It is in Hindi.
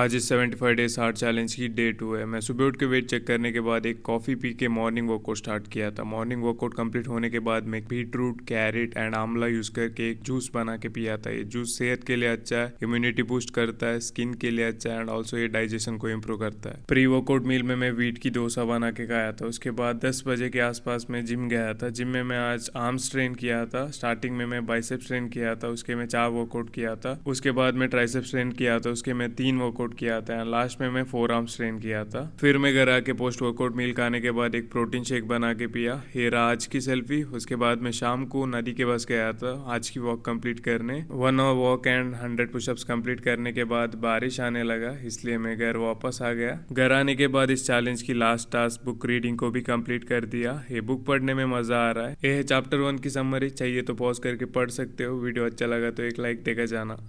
आज इस seventy five days hard challenge की डे टू है मैं सुबह उठ के वेट चेक करने के बाद एक कॉफ़ी पी के मॉर्निंग वर्कआउट स्टार्ट किया था मॉर्निंग वर्कआउट कंप्लीट होने के बाद मैं बीटरूट कैरेट एंड आंवला यूज़ करके एक जूस बना के पिया था ये जूस सेहत के लिए अच्छा है इम्यूनिटी बूस्ट करता है स्किन के लिए अच्छा है एंड ऑल्सो ये डाइजेशन को इम्प्रूव करता है प्री वर्कआउट मील में मैं वीट की डोसा बना के खाया था उसके बाद दस बजे के आसपास मैं जिम गया था जिम में मैं आज आर्म स्ट्रेन किया था स्टार्टिंग में मैं बाइसेप स्ट्रेन किया था उसके मैं चार वर्कआउट किया था उसके बाद मैं ट्राइसेप स्ट्रेन किया था उसके मैं तीन वर्कआउट वर्कआउट किया था लास्ट में मैं फोर आर्म ट्रेन किया था फिर मैं घर आके पोस्ट वर्कआउट मील खाने के बाद एक प्रोटीन शेक बना के पिया ये रहा आज की सेल्फी उसके बाद मैं शाम को नदी के पास गया था आज की वॉक कम्प्लीट करने one hour walk and hundred pushups complete करने के बाद बारिश आने लगा इसलिए मैं घर वापस आ गया घर आने के बाद इस चैलेंज की लास्ट टास्क बुक रीडिंग को भी कम्प्लीट कर दिया ये बुक पढ़ने में मजा आ रहा है ये है चैप्टर वन की समरी चाहिए तो पॉज करके पढ़ सकते हो वीडियो अच्छा लगा तो एक लाइक देकर जाना